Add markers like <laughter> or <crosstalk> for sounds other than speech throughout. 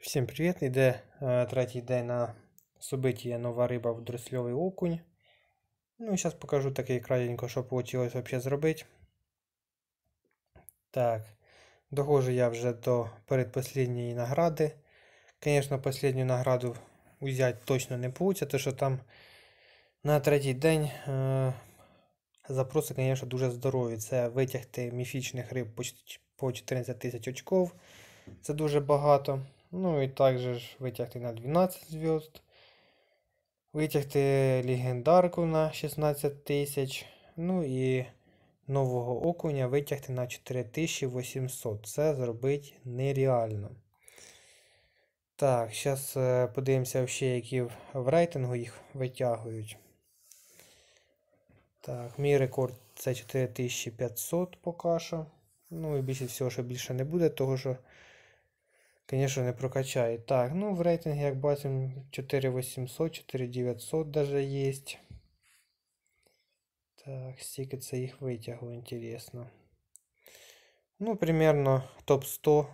Всім привіт! Іде е, э, третій день на собиті нова риба в дросльовий окунь. Ну і зараз покажу такий кратенько, що вийшло взагалі зробити. Так, доходжу я вже до передпослідньої награди. Звісно, останню награду взяти точно не вийде, тому що там на третій день е, э, запроси, звісно, дуже здорові. Це витягти міфічних риб по 14 тисяч очков. Це дуже багато. Ну і також витягти на 12 зв'язд. Витягти легендарку на 16 тисяч. Ну і нового окуня витягти на 4800. Це зробити нереально. Так, зараз е, подивимося ще, які в рейтингу їх витягують. Так, мій рекорд це 4500 поки що. Ну і більше всього, що більше не буде, того що. Звісно, не прокачає. Так, ну в рейтинге, як бачимо, 4800, 4900 даже є. Так, стільки це їх витягло, інтересно. Ну, примерно топ-100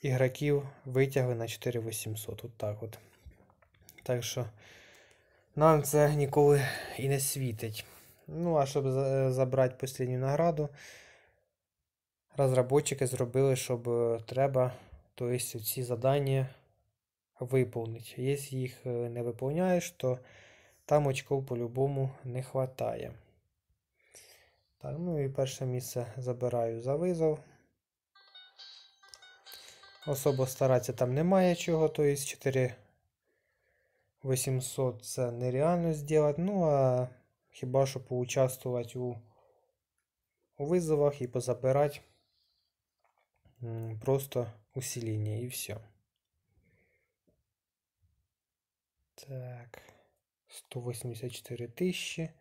ігроків э, витягли на 4800. От так от. Так що нам це ніколи і не світить. Ну, а щоб забрати останню награду розробники зробили, щоб е, треба тобто, ці завдання виповнити. Якщо їх е, не виповняєш, то там очков по-любому не вистачає. Так, ну і перше місце забираю за визов. Особо старатися там немає чого, то тобто 4800 це нереально зробити. Ну а хіба що поучаствувати у, у визовах і позабирати просто усиление и все. Так, 184 тысячи.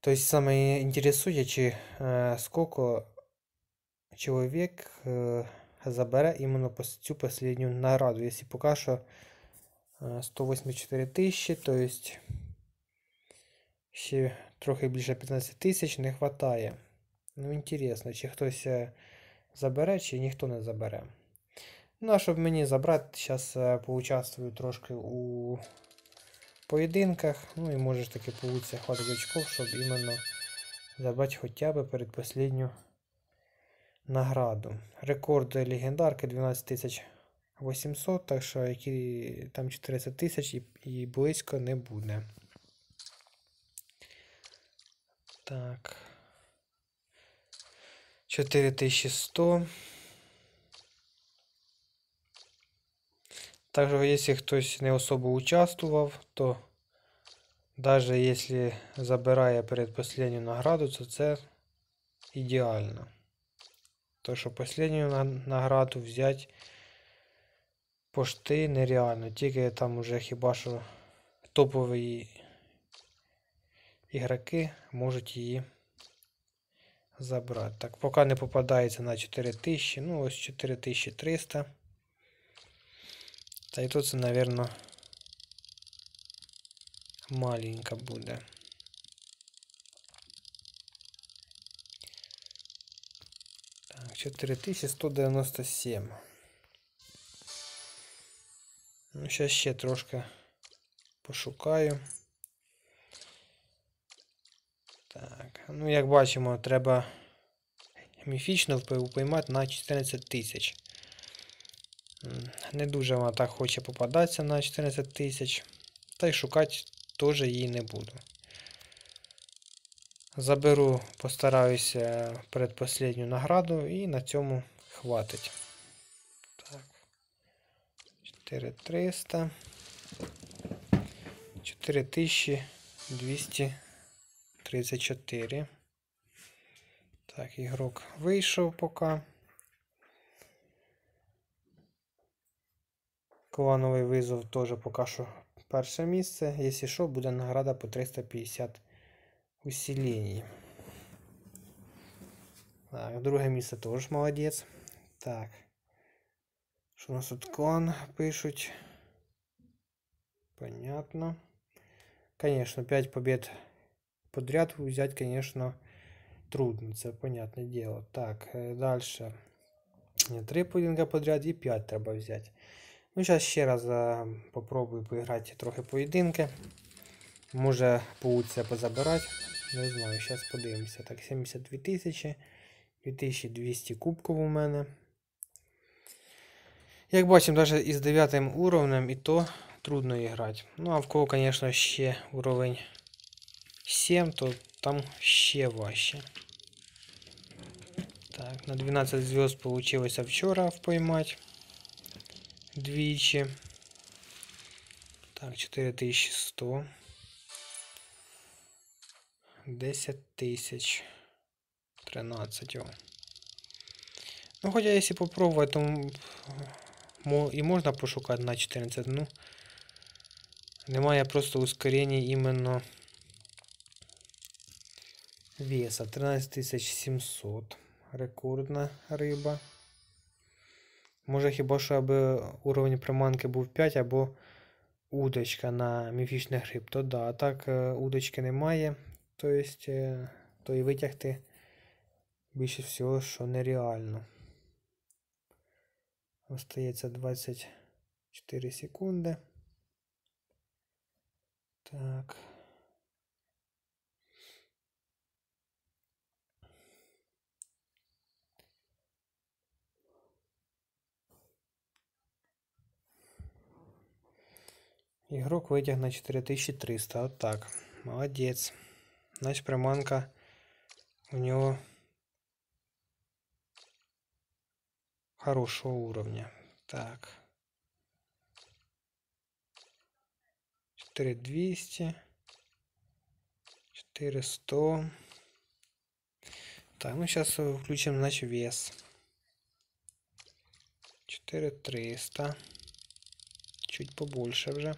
То есть самое интересує, чи э, скільки чоловік э, забере іменно цю последнюю нараду. Если пока что э, 184 тысячи, то есть ще трохи ближе 15 тысяч не хватает. Ну, інтересно, чи хтось забере чи ніхто не забере. Ну, а щоб мені забрати, зараз е, поучаствую трошки у поєдинках. Ну і може таки получиться хватить очков, щоб іменно забрати хоча б передпослідню награду. Рекорд легендарки 12800, так що які там 40 тисяч і близько не буде. Так. 4100. Также, если хтось не особо участвував, то даже если забирає передпоследню награду, то це ідеально. То що последнюю награду взять пошти нереально. Тільки там уже хіба що топові ігроки можуть її забрати. Так, поки не попадається на 4000, ну ось 4300. Та і тут це, мабуть, маленько буде. Так, 4197. Ну, зараз ще трошки пошукаю. Ну, як бачимо, треба міфічно поймати на 14 тисяч. Не дуже вона так хоче попадатися на 14 тисяч. Та й шукати теж її не буду. Заберу, постараюся передпослідню награду і на цьому хватить. Так. 4300. 4200. 34. Так, ігрок вийшов поки. Клановий визов теж поки що перше місце. Якщо що, буде награда по 350 усілінь. Так, друге місце теж молодець. Так. Що у нас тут клан пишуть? Понятно. Конечно, 5 побед подряд взять, конечно, трудно, це, понятне діло. Так, э, дальше. 3 э, поєдинка подряд і 5 треба взяти. Ну, зараз ще раз а, попробую поіграти трохи поєдинки. Може, получиться позабирати. Не знаю, зараз подивимося. Так, 72 тисячі. 2200 кубків у мене. Як бачимо, навіть із 9 уровнем і то трудно іграти. Ну, а в кого, звісно, ще уровень 7, то там ще важче. Так, на 12 звезд получилось вчора поймать. Двичи. Так, 4100. 10 13. О. Ну, хотя, если попробовать, то и можно пошукать на 14. Ну, немає просто ускорения именно веса 13700. Рекордна риба. Може хіба що аби э, уровень приманки був 5 або удочка на міфічний гриб, то да, так е, удочки немає. Тобто, то і е, витягти більше всього, що нереально. Остається 24 секунди. Так. Игрок вытяг на 4300. Вот так. Молодец. Значит приманка у него. Хорошего уровня. Так. 4200. 400. Так, ну сейчас включим, значит, вес. 4300. Чуть побольше уже.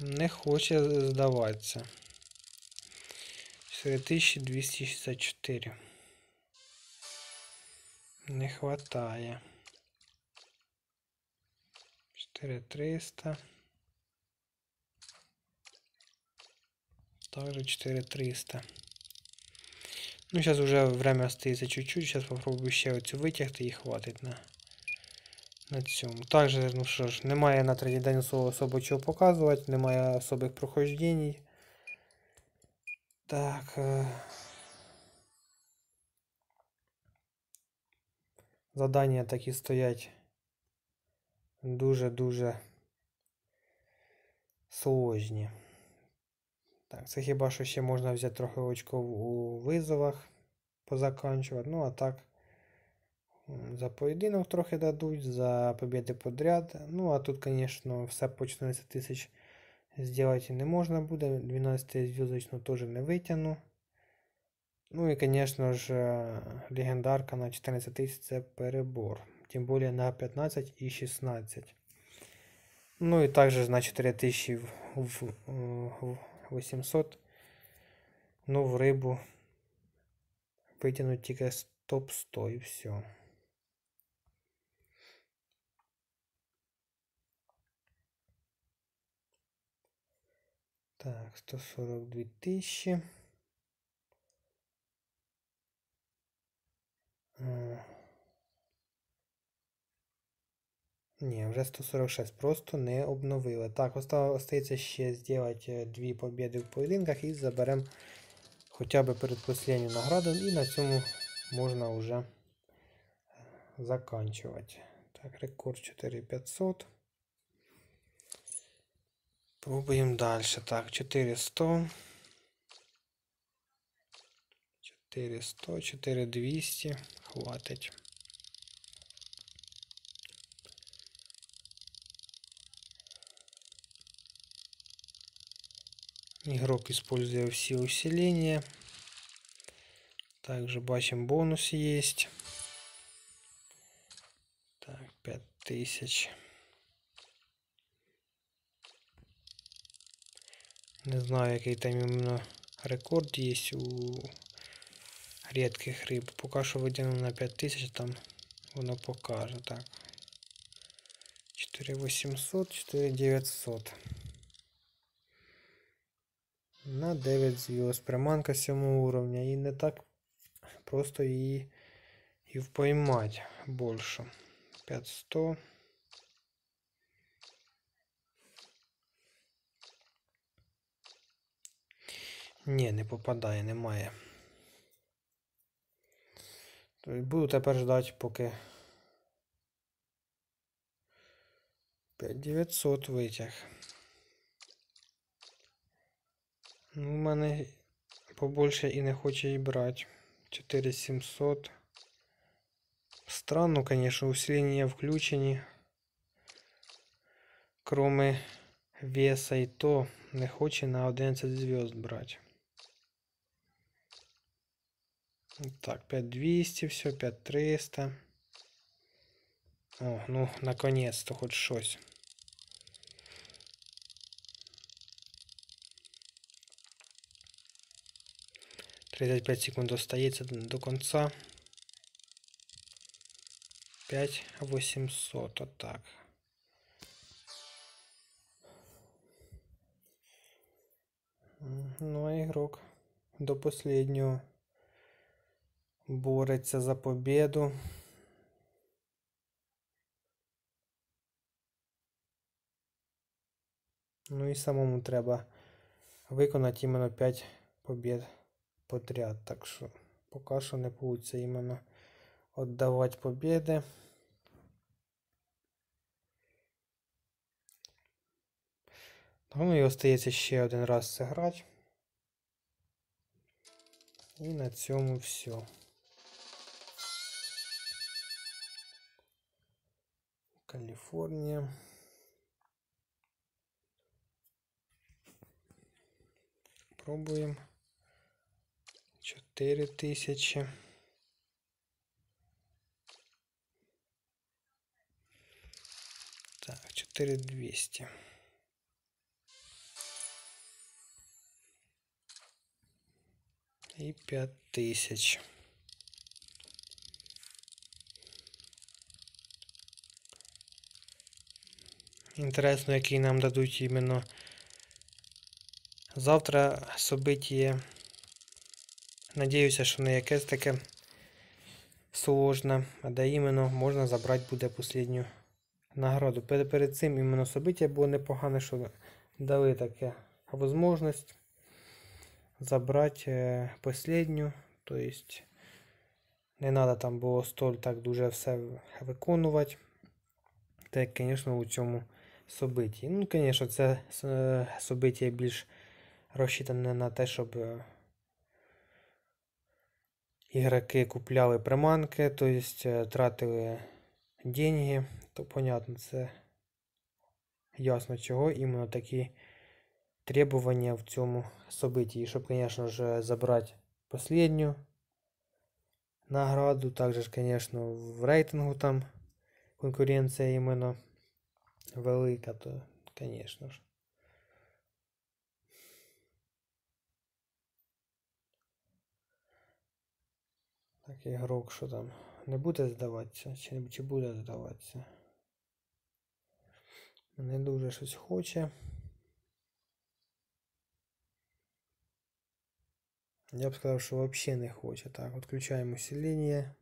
не хоче здаватися. 4264. Не хватає. 4300. Также 4300. Ну, сейчас уже время остается чуть-чуть. Сейчас попробую ще оцю витягти і хватить на на цьому. Также, ну що ж, немає на третій день особо чого показувати, немає особих прохождень. Так. Е. Задання такі стоять дуже-дуже сложні. Так, це хіба що ще можна взяти трохи очков у визовах, позаканчувати. Ну, а так. За поєдинок трохи дадуть, за побіди подряд. Ну, а тут, звісно, все по 14 тисяч зробити не можна буде. 12 зв'язочну теж не витягну. Ну і, звісно ж, е, легендарка на 14 тисяч це перебор. Тим більше на 15 і 16. Ну і також на 4800. Ну, в рибу витягнуть тільки топ 100 і все. Так, 142 тисячі. Е. Ні, вже 146 просто не обновили. Так, остається ще зробити е, дві побіди в поєдинках і заберемо хоча б перед посліднім награду і на цьому можна вже е, заканчувати. Так, рекорд 4500. Пробуємо дальше, Так, 400. 400, 4200. хватит. Игрок использует все усиления. Также бачим бонус есть. Так, 5000. Не знаю, який там іменно рекорд є у рідких риб. Поки що витягнув на 5000, там воно покаже. Так. 4800, 4900. На 9 зв'яз. Приманка 7 уровня. І не так просто її і впоймати більше. 500. Ні, не попадає, немає. Буду тепер ждати, поки 5900 витяг. Ну, в мене побольше і не хоче й брати. 4700. Странно, конечно, усилення включені. Кроме веса і то не хоче на 11 звезд брати. Так, 5200, все, 5300. О, ну, наконец-то хоч щось. Тридцать п'ять секунд остается до конца. Пять восемьсот, 5800, так. Ну, а ігрок до последнего. бореться за победу. Ну і самому треба виконати іменно 5 побід подряд. Так що поки що не вийде іменно віддавати побіди. Ну, ну і остається ще один раз це грати. І на цьому все. Калифорния. Пробуем. 4000. Так, 4200. И 5000. Інтересно, який нам дадуть іменно завтра событие. Надіюся, що не якесь таке сложне, а де іменно можна забрати буде останню награду. Перед цим іменно собиття було непогане, що дали таке можливість забрати е, останню. Тобто не треба там було столь так дуже все виконувати. Так, звісно, у цьому собиті. Ну, звісно, це е, собиття більш розчитане на те, щоб е, ігроки купляли приманки, тобто тратили деньги, то понятно, це ясно чого. Іменно такі требування в цьому собиті. щоб, звісно ж, забрати останню награду, також, звісно, в рейтингу там конкуренція іменно. велика, то, звісно ж. Так, ігрок, що там? Не буде здаватися? Чи, чи буде здаватися? Не дуже щось хоче. Я б сказав, що взагалі не хоче. Так, відключаємо усилення.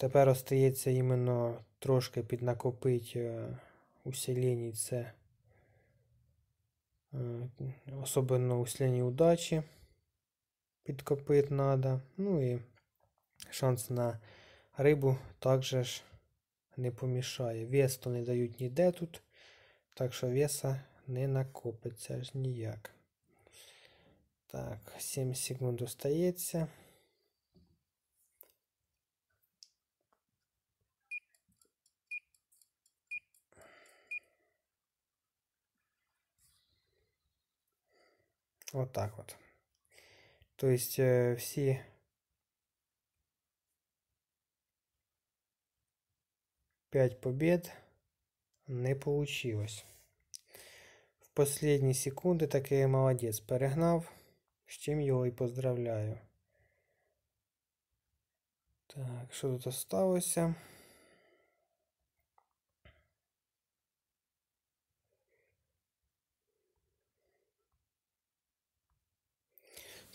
Тепер остається іменно трошки піднакопити е, усилені це, е, особливо усилені удачі. Підкопити треба. Ну і шанс на рибу також ж не помішає. Вес то не дають ніде тут, так що веса не накопиться ж ніяк. Так, 7 секунд остається. Вот так вот. То есть э, все пять побед не получилось. В последні секунди такий молодець перегнав, з чим його і поздравляю. Так, що тут осталося?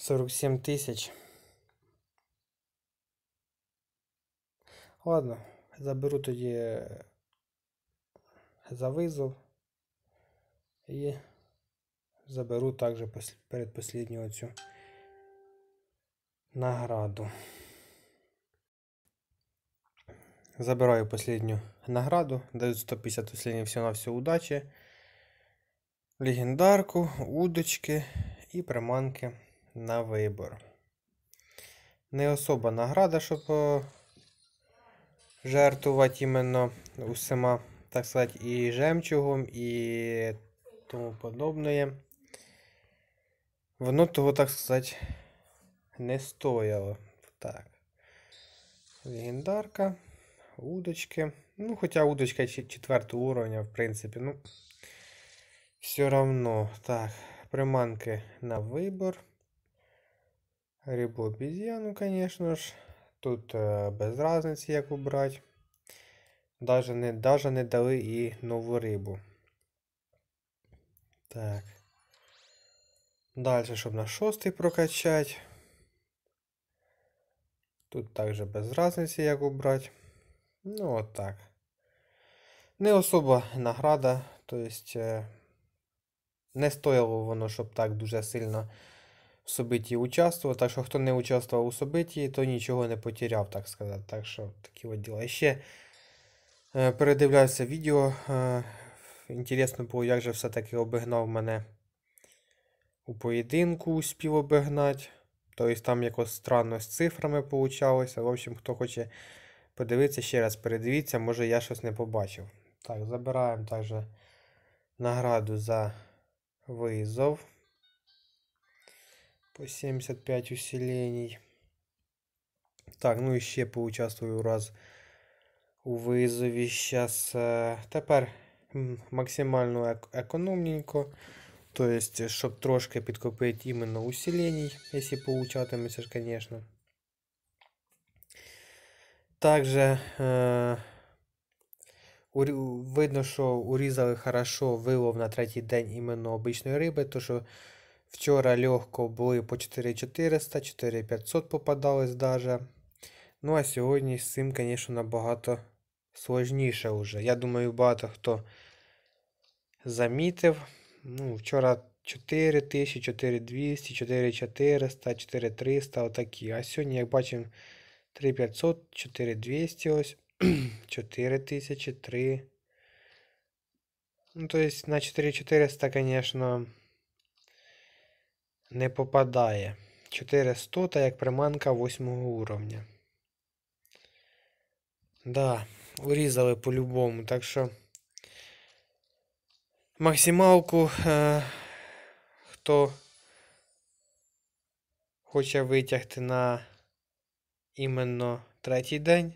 47 тисяч. Ладно, заберу тоді е, за визов і заберу також передпослідню цю награду. Забираю последнюю награду, Даю 150 последних всього на все удачі, легендарку, удочки і приманки на вибор. Не особа награда, щоб е, жертвувати іменно усіма, так сказати, і жемчугом, і тому подобне. Воно того, так сказати, не стояло. Так. Легендарка. Удочки. Ну, хоча удочка четвертого уровня, в принципі, ну, все равно. Так, приманки на вибор. Рибу обезьяну, звісно ж. Тут е, без різниці, як убрати. Даже не, даже не дали і нову рибу. Так. Далі, щоб на шостий прокачати. Тут також без різниці, як убрати. Ну, от так. Не особа награда, тобто не стояло воно, щоб так дуже сильно в собиті участвував. Так що, хто не участвував у собитті, то нічого не потеряв, так сказати. Так що такі от діла. І ще э, е, передивлявся відео. Е, э, інтересно було, як же все-таки обігнав мене у поєдинку, успів обігнати. Тобто там якось странно з цифрами получалося. В общем, хто хоче подивитися, ще раз передивіться, може я щось не побачив. Так, забираємо також награду за визов по 75 усилений. Так, ну і ще поучаствую раз у визові. Зараз е, тепер максимально економненько. Тобто, щоб трошки підкопити іменно усилений, якщо получатиметься ж, звісно. Также е, видно, що урізали хорошо вилов на третій день іменно обичної риби, то що Вчора легко були по 4400, 4500 попадались даже. Ну а сьогодні з цим, звісно, набагато сложніше вже. Я думаю, багато хто замітив. Ну, Вчора 4000, 4200, 4400, 4300, отакі. А сьогодні, як бачимо, 3500, 4200, ось 4000, <clears throat> 3. Ну, то на 4400, конечно не попадає. 400 та як приманка 8 уровня. Да, урізали по-любому, так що максималку, е, хто хоче витягти на іменно третій день,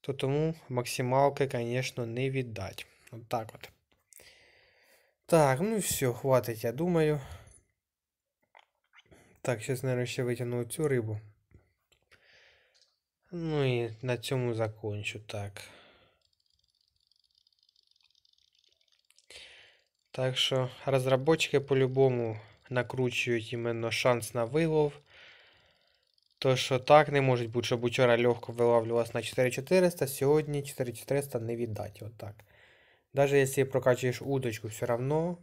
то тому максималки, звісно, не віддать. От так от. Так, ну все, хватить, я думаю. Так, зараз, наверное, ще витягну цю рибу. Ну і на цьому закончу так. Так що розробники по-любому накручують іменно шанс на вилов. То що так, не може бути, щоб вчора легко вилавлювалося на 4400, сьогодні 4400 не віддать. Отак. От Навіть якщо прокачуєш удочку, все одно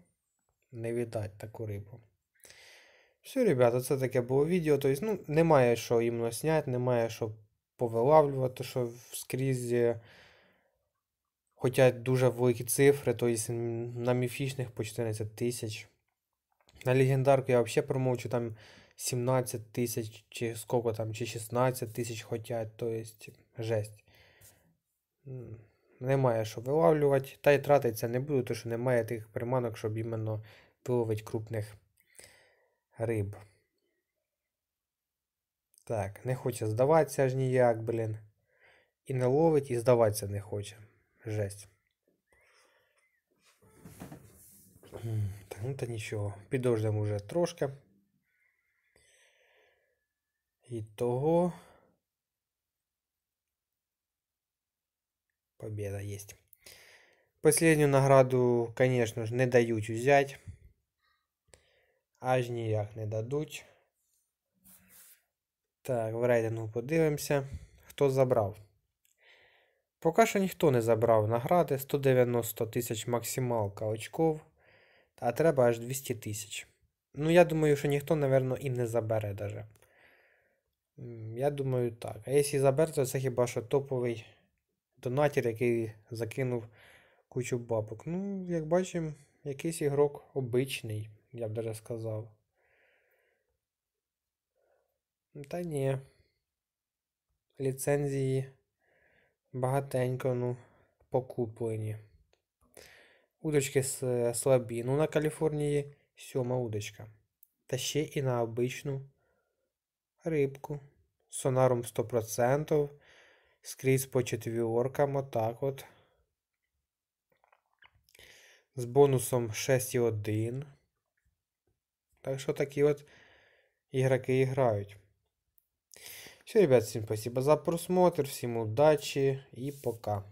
не віддать таку рибу. Все, ребята, це таке було відео. Тобто, ну, немає що іменно зняти, немає що повилавлювати, що скрізь. Е, Хоча дуже великі цифри, тобто на міфічних по 14 тисяч. На легендарку я взагалі промовчу там 17 тисяч, чи сколько там, чи 16 тисяч хочуть, то тобто, есть жесть. Немає що вилавлювати. Та й тратиться не буду, тому що немає тих приманок, щоб іменно виловити крупних риб. Так, не хоче здаватися аж ніяк, блін. І не ловить, і здаватися не хоче. Жесть. Так, ну та нічого. Підождемо вже трошки. І того. Победа є. Последнюю награду, конечно же, не дають взять аж ніяк не дадуть. Так, в рейтингу подивимося, хто забрав. Поки що ніхто не забрав награди 190 тисяч максималка очков, а треба аж 200 тисяч. Ну, я думаю, що ніхто, мабуть, і не забере даже. Я думаю, так. А якщо забере, то це хіба що топовий донатір, який закинув кучу бабок. Ну, як бачимо, якийсь ігрок обичний я б даже сказав. Та ні. Ліцензії багатенько ну, покуплені. Удочки слабі. Ну, на Каліфорнії сьома удочка. Та ще і на обичну рибку. Сонаром 100%. Скрізь по четвіркам отак от. З бонусом 6,1. Так что такие вот игроки играют. Все, ребят, всем спасибо за просмотр, всем удачи и пока.